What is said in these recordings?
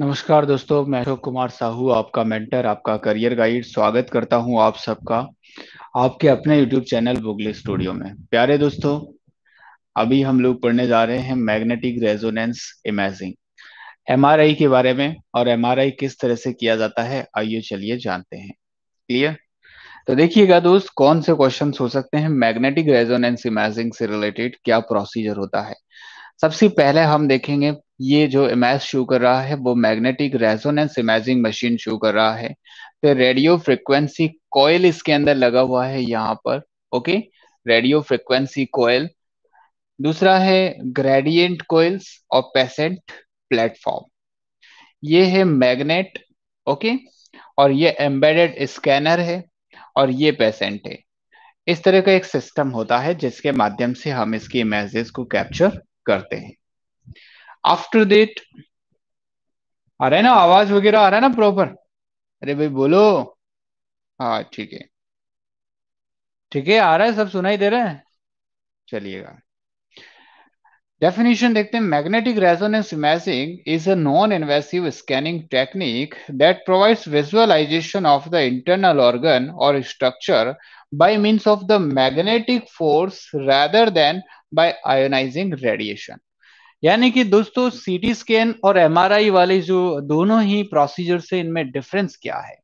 नमस्कार दोस्तों मैं अशोक कुमार साहू आपका मेंटर आपका करियर गाइड स्वागत करता हूं आप सबका आपके अपने यूट्यूब चैनल बुगले स्टूडियो में प्यारे दोस्तों अभी हम लोग पढ़ने जा रहे हैं मैग्नेटिक रेजोनेंस इमेजिंग एमआरआई के बारे में और एमआरआई किस तरह से किया जाता है आइए चलिए जानते हैं क्लियर तो देखिएगा दोस्त कौन से क्वेश्चन हो सकते हैं मैग्नेटिक रेजोनेंस इमेजिंग से रिलेटेड क्या प्रोसीजर होता है सबसे पहले हम देखेंगे ये जो इमेज शो कर रहा है वो magnetic resonance imaging machine show कर रहा है फिर रेडियो फ्रिक्वेंसी कॉयल इसके अंदर लगा हुआ है यहाँ पर ओके रेडियो फ्रिक्वेंसी कोयल दूसरा है ग्रेडियंट कोयल्स और पेसेंट प्लेटफॉर्म ये है मैग्नेट ओके और ये एम्बेडेड स्कैनर है और ये पेसेंट है इस तरह का एक सिस्टम होता है जिसके माध्यम से हम इसकी इमेजेस को कैप्चर करते हैं आफ्टर दैट आ रहा है ना आवाज वगैरह आ रहा है ना प्रॉपर अरे भाई बोलो हाँ ठीक है ठीक है आ रहा है सब सुनाई दे रहा है चलिएगा डेफिनेशन देखते हैं magnetic resonance imaging is a non invasive scanning technique that provides visualization of the internal organ और structure by means of the magnetic force rather than by ionizing radiation यानी कि दोस्तों सीटी स्कैन और MRI वाले जो दोनों ही procedure से इनमें डिफरेंस क्या है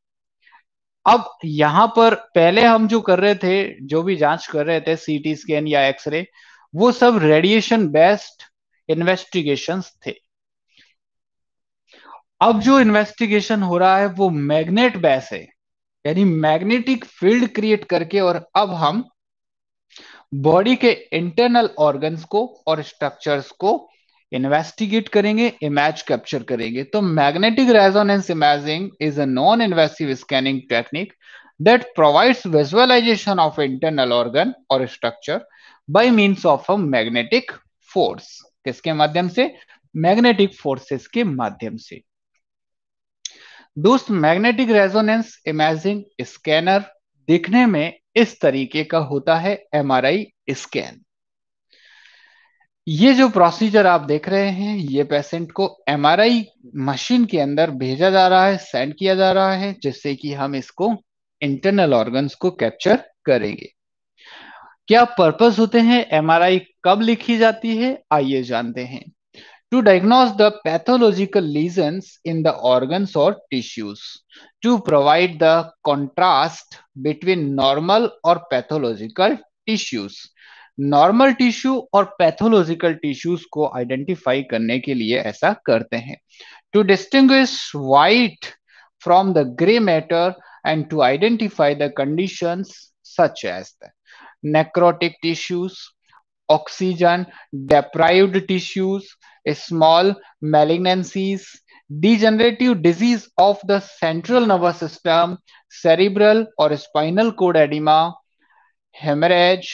अब यहां पर पहले हम जो कर रहे थे जो भी जांच कर रहे थे सीटी स्कैन या एक्सरे वो सब रेडिएशन बेस्ड इन्वेस्टिगेशन थे अब जो इन्वेस्टिगेशन हो रहा है वो मैग्नेट बेस है यानी मैग्नेटिक फील्ड क्रिएट करके और अब हम बॉडी के इंटरनल ऑर्गन्स को और स्ट्रक्चर्स को इन्वेस्टिगेट करेंगे इमेज कैप्चर करेंगे तो magnetic resonance imaging is a non invasive scanning technique that provides visualization of internal organ और structure by means of a magnetic force किसके माध्यम से मैग्नेटिक फोर्सेस के माध्यम से दोस्त मैग्नेटिक रेजोनेंस इमेजिंग स्कैनर दिखने में इस तरीके का होता है एमआरआई स्कैन ये जो प्रोसीजर आप देख रहे हैं ये पेशेंट को एमआरआई मशीन के अंदर भेजा जा रहा है सेंड किया जा रहा है जिससे कि हम इसको इंटरनल ऑर्गन को कैप्चर करेंगे क्या पर्पस होते हैं एमआरआई कब लिखी जाती है आइए जानते हैं to diagnose the pathological lesion in the organs और tissues to provide the contrast between normal और पैथोलॉजिकल टिश्यूज नॉर्मल टिश्यू और पैथोलॉजिकल टिश्यूज को आइडेंटिफाई करने के लिए ऐसा करते हैं to distinguish white from the grey matter and to identify the condition such as necrotic tissues oxygen deprive tissues small malignancies degenerative disease of the central nervous system cerebral और spinal cord oedema haemorrhage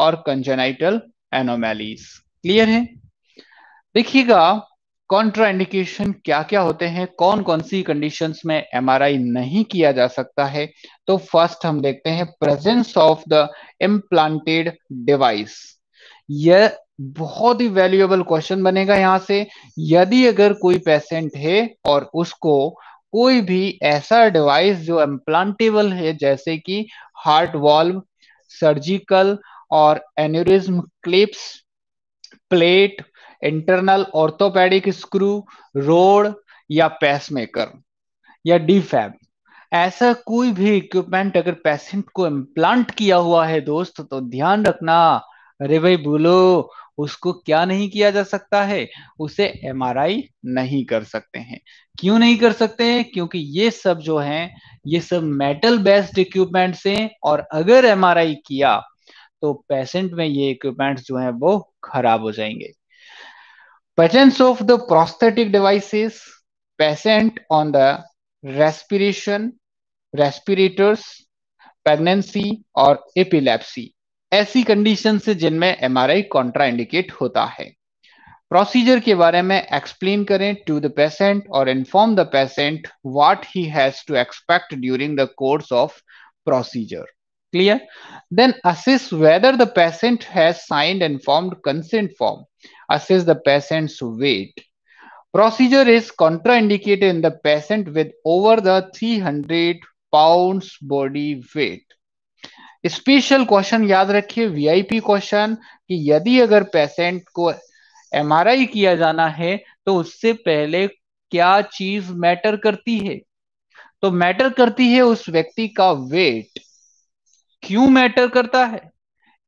और congenital anomalies clear है देखिएगा indication क्या क्या होते हैं कौन कौन सी कंडीशंस में एमआरआई नहीं किया जा सकता है तो फर्स्ट हम देखते हैं presence of the implanted device यह बहुत ही वैल्यूएबल क्वेश्चन बनेगा यहाँ से यदि अगर कोई पेशेंट है और उसको कोई भी ऐसा डिवाइस जो इम्प्लांटेबल है जैसे कि हार्ट वॉल्व सर्जिकल और aneurysm clips plate internal orthopaedic screw rod या पैसमेकर या डीफैब ऐसा कोई भी इक्विपमेंट अगर पेशेंट को इम्प्लांट किया हुआ है दोस्त तो ध्यान रखना अरे भाई बोलो उसको क्या नहीं किया जा सकता है उसे एम नहीं कर सकते हैं क्यों नहीं कर सकते हैं क्योंकि ये सब जो है ये सब मेटल बेस्ड इक्विपमेंट हैं और अगर एम किया तो पेशेंट में ये इक्विपमेंट्स जो है वो खराब हो जाएंगे presence of the prosthetic devices patient on the respiration respirators pregnancy और एपिलेप्सी ऐसी कंडीशन से जिनमें एमआरआई कॉन्ट्राइंडिकेट होता है प्रोसीजर के बारे में एक्सप्लेन करें टू द पेशेंट और inform the patient what he has to expect during the course of procedure clear then assess whether the patient has signed and formed consent form assess the patient's weight procedure is contraindicated in the patient with over the 300 pounds body weight special question याद रखिए VIP question कि यदि अगर patient को MRI किया जाना है तो उससे पहले क्या चीज मैटर करती है तो मैटर करती है उस व्यक्ति का वेट क्यों मैटर करता है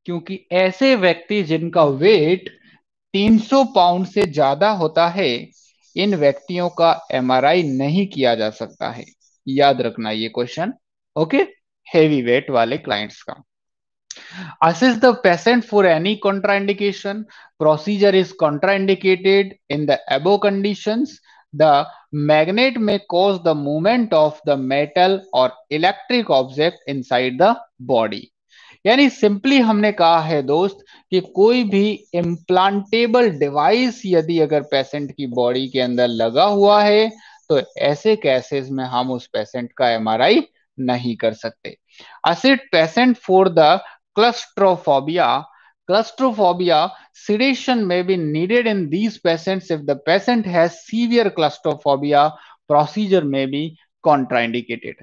क्योंकि ऐसे व्यक्ति जिनका वेट 300 पाउंड से ज्यादा होता है इन व्यक्तियों का एमआरआई नहीं किया जा सकता है याद रखना ये क्वेश्चन ओके हेवी वेट वाले क्लाइंट्स का assess the patient for any contraindication procedure is contraindicated in the above condition the may cause the movement of the metal और electric object inside the body यानी simply हमने कहा है दोस्त कि कोई भी इम्प्लांटेबल डिवाइस यदि अगर पेशेंट की बॉडी के अंदर लगा हुआ है तो ऐसे केसेस में हम उस पेशेंट का एमआरआई नहीं कर सकते assess patient for the claustrophobia Claustrophobia, sedation may be needed in these patients if the patient has severe claustrophobia, procedure may be contraindicated.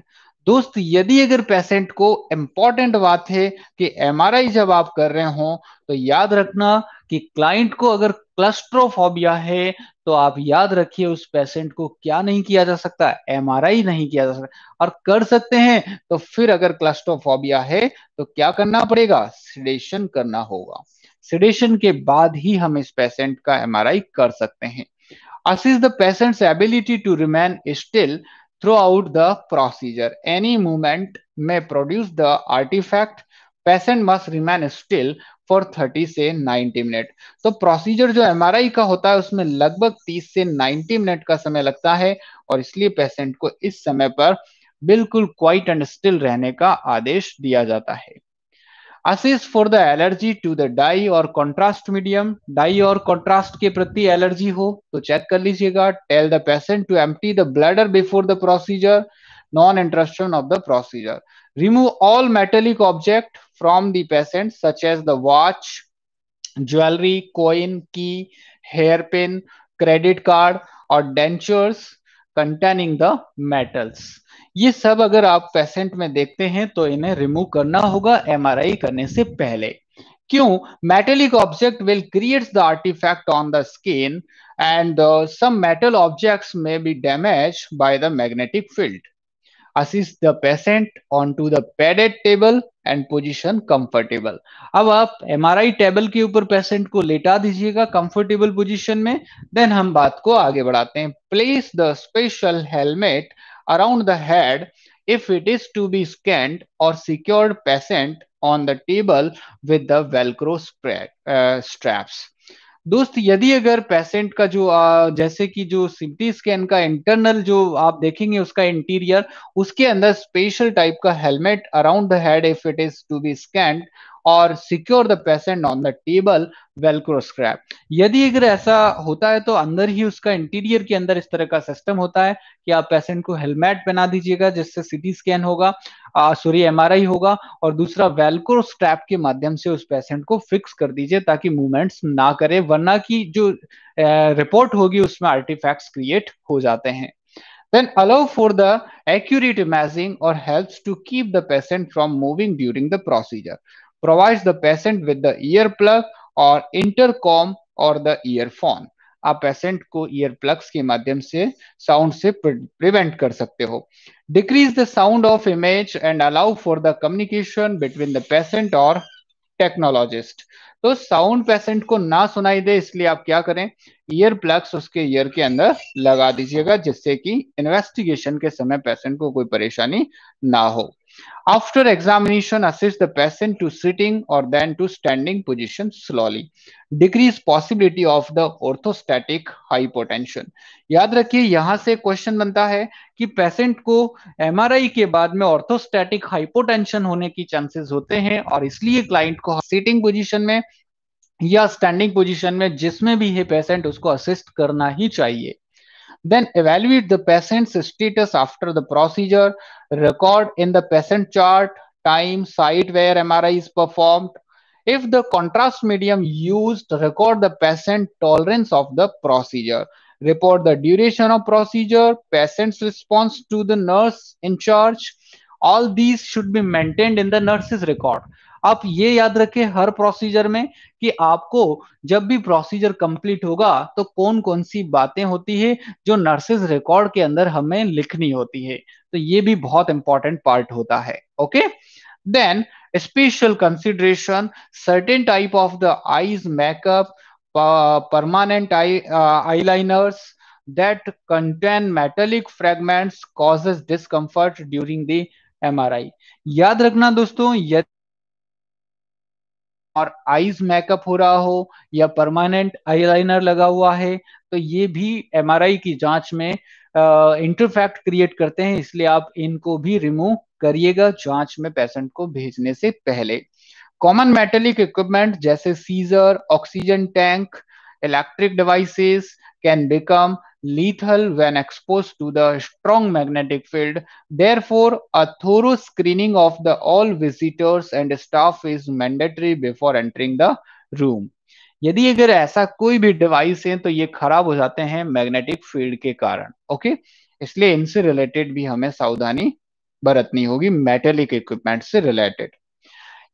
दोस्त यदि अगर पेशेंट को इंपॉर्टेंट बात है कि एमआरआई जब आप कर रहे हो तो याद रखना कि क्लाइंट को अगर क्लस्ट्रोफोबिया है तो आप याद रखिए उस पेशेंट को क्या नहीं किया जा सकता एम नहीं किया जा सकता और कर सकते हैं तो फिर अगर क्लस्ट्रोफोबिया है तो क्या करना पड़ेगा सिडेशन करना होगा सिडेशन के बाद ही हम इस पेशेंट का एम कर सकते हैं the the patient's ability to remain still throughout the procedure. Any movement may produce the artifact. Patient must remain still for thirty से 90 मिनट तो प्रोसीजर जो एम का होता है उसमें लगभग तीस से नाइन्टी मिनट का समय लगता है और इसलिए पेशेंट को इस समय पर बिल्कुल क्वाइट एंड स्टिल रहने का आदेश दिया जाता है assess for the allergy to the dye और कॉन्ट्रास्ट मीडियम डाई और कॉन्ट्रास्ट के प्रति एलर्जी हो तो चेक कर लीजिएगा tell the patient to empty the bladder before the procedure non interruption of the procedure remove all metallic object from the patient such as the watch jewelry coin key hairpin credit card और dentures containing the metals ये सब अगर आप patient में देखते हैं तो इन्हें रिमूव करना होगा एमआरआई करने से पहले क्यों metallic object will creates the artefact on the skin and some metal objects may be damage by the magnetic field assist the patient onto the padded table and position comfortable अब आप M table के ऊपर patient को लेटा दीजिएगा comfortable position में then हम बात को आगे बढ़ाते हैं place the special helmet around the head if it is to be scanned और secured patient on the table with the Velcro straps दोस्त यदि अगर पेशेंट का जो आ, जैसे कि जो सिटी स्कैन का इंटरनल जो आप देखेंगे उसका इंटीरियर उसके अंदर स्पेशल टाइप का helmet around the head if it is to be scanned और secure the patient on the table Velcro strap यदि अगर ऐसा होता है तो अंदर ही उसका इंटीरियर के अंदर इस तरह का सिस्टम होता है कि आप पेशेंट को हेलमेट पहना दीजिएगा जिससे सिटी स्कैन होगा सॉरी एमआरआई होगा और दूसरा वेलक्रो स्ट्रैप के माध्यम से उस पेशेंट को फिक्स कर दीजिए ताकि मूवमेंट्स ना करे वरना की जो रिपोर्ट होगी उसमें आर्टिफैक्ट्स क्रिएट हो जाते हैं then allow for the accurate imaging or helps to keep the patient from moving during the procedure provides the patient with the earplug और इंटरकॉम और द ईयरफोन आप पेशेंट को ईयर प्लग्स के माध्यम से साउंड से प्रिवेंट कर सकते हो decrease the sound of image and allow for the communication between the patient और टेक्नोलॉजिस्ट तो साउंड पेशेंट को ना सुनाई दे इसलिए आप क्या करें ईयर प्लग्स उसके ईयर के अंदर लगा दीजिएगा जिससे कि इन्वेस्टिगेशन के समय पेशेंट को कोई परेशानी ना हो After examination, assist the patient to sitting or then to standing position slowly. Decrease possibility of the orthostatic hypotension. याद रखिए यहाँ से क्वेश्चन बनता है कि पेशेंट को एमआरआई के बाद में ऑर्थोस्टैटिक हाइपोटेंशन होने की चांसेस होते हैं और इसलिए क्लाइंट को सीटिंग पोजीशन में या स्टैंडिंग पोजीशन में जिसमें भी है पेशेंट उसको असिस्ट करना ही चाहिए Then evaluate the patient's status after the procedure, record in the patient chart, time, site where MRI is performed. If the contrast medium used, record the patient tolerance of the procedure. Report the duration of procedure, patient's response to the nurse in charge. All these should be maintained in the nurse's record. आप ये याद रखें हर procedure में कि आपको जब भी procedure complete होगा तो कौन कौन सी बातें होती है जो नर्सेज रिकॉर्ड के अंदर हमें लिखनी होती है तो ये भी बहुत इंपॉर्टेंट पार्ट होता है okay then special consideration certain type of the eyes makeup permanent eye eye liners that contain metallic fragments causes discomfort during the MRI. याद रखना दोस्तों यदि और आईज मेकअप हो रहा हो या परमानेंट आईलाइनर लगा हुआ है तो ये भी एम की जांच में इंटरफैक्ट क्रिएट करते हैं इसलिए आप इनको भी रिमूव करिएगा जांच में पेशेंट को भेजने से पहले कॉमन मेटेलिक इक्विपमेंट जैसे scissor oxygen tank electric devices can become lethal when exposed to the strong magnetic field. Therefore, a thorough screening of the all visitors and staff is mandatory before entering the room. यदि अगर ऐसा कोई भी device है तो ये खराब हो जाते हैं मैग्नेटिक फील्ड के कारण ओके इसलिए इनसे रिलेटेड भी हमें सावधानी बरतनी होगी मेटेलिक इक्विपमेंट से रिलेटेड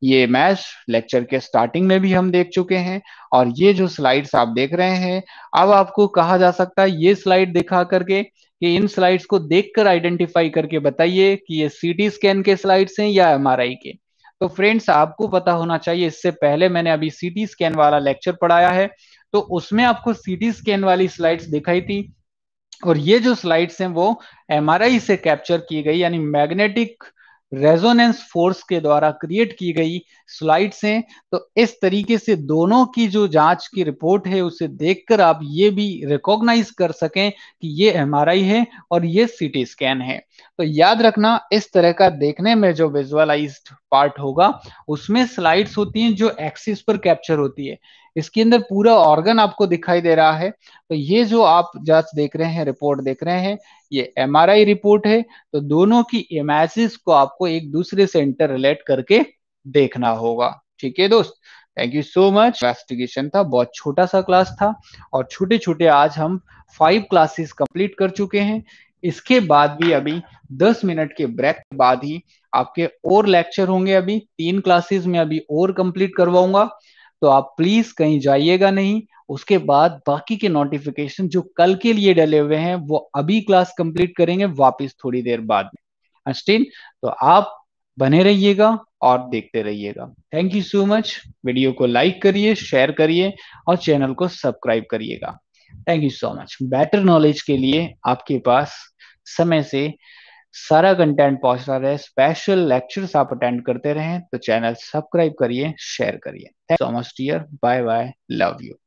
ये मैच लेक्चर के स्टार्टिंग में भी हम देख चुके हैं और ये जो स्लाइड्स आप देख रहे हैं अब आपको कहा जा सकता है ये स्लाइड दिखा करके कि इन स्लाइड्स को देखकर आइडेंटिफाई करके बताइए कि ये सीटी स्कैन के स्लाइड्स हैं या एमआरआई के तो फ्रेंड्स आपको पता होना चाहिए इससे पहले मैंने अभी सीटी स्कैन वाला लेक्चर पढ़ाया है तो उसमें आपको सीटी स्कैन वाली स्लाइड्स दिखाई थी और ये जो स्लाइड्स हैं वो एमआरआई से कैप्चर की गई यानी मैग्नेटिक रेजोनेंस फोर्स के द्वारा क्रिएट की गई स्लाइड्स हैं तो इस तरीके से दोनों की जो जांच की रिपोर्ट है उसे देखकर आप ये भी रिकॉग्नाइज कर सकें कि ये एम है और ये सीटी स्कैन है तो याद रखना इस तरह का देखने में जो विजुअलाइज्ड पार्ट होगा उसमें स्लाइड्स होती हैं जो एक्सिस पर कैप्चर होती है इसके अंदर पूरा ऑर्गन आपको दिखाई दे रहा है तो ये जो आप जांच देख रहे हैं रिपोर्ट देख रहे हैं ये एम रिपोर्ट है तो दोनों की इमेजिस को आपको एक दूसरे से इंटर रिलेट करके देखना होगा ठीक है दोस्त thank you so much investigation था बहुत छोटा सा क्लास था और छोटे छोटे आज हम फाइव क्लासेस कंप्लीट कर चुके हैं इसके बाद भी अभी 10 मिनट के ब्रेक के बाद ही आपके और लेक्चर होंगे अभी तीन क्लासेस में अभी और कंप्लीट करवाऊंगा तो आप प्लीज कहीं जाइएगा नहीं उसके बाद बाकी के नोटिफिकेशन जो कल के लिए डले हुए हैं वो अभी क्लास कंप्लीट करेंगे वापस थोड़ी देर बाद में अस्टिन तो आप बने रहिएगा और देखते रहिएगा thank you so much video को लाइक करिए शेयर करिए और चैनल को सब्सक्राइब करिएगा thank you so much better knowledge के लिए आपके पास समय से सारा कंटेंट पहुंचता रहे स्पेशल लेक्चर्स आप अटेंड करते रहें तो चैनल सब्सक्राइब करिए शेयर करिए thank so much dear bye bye love you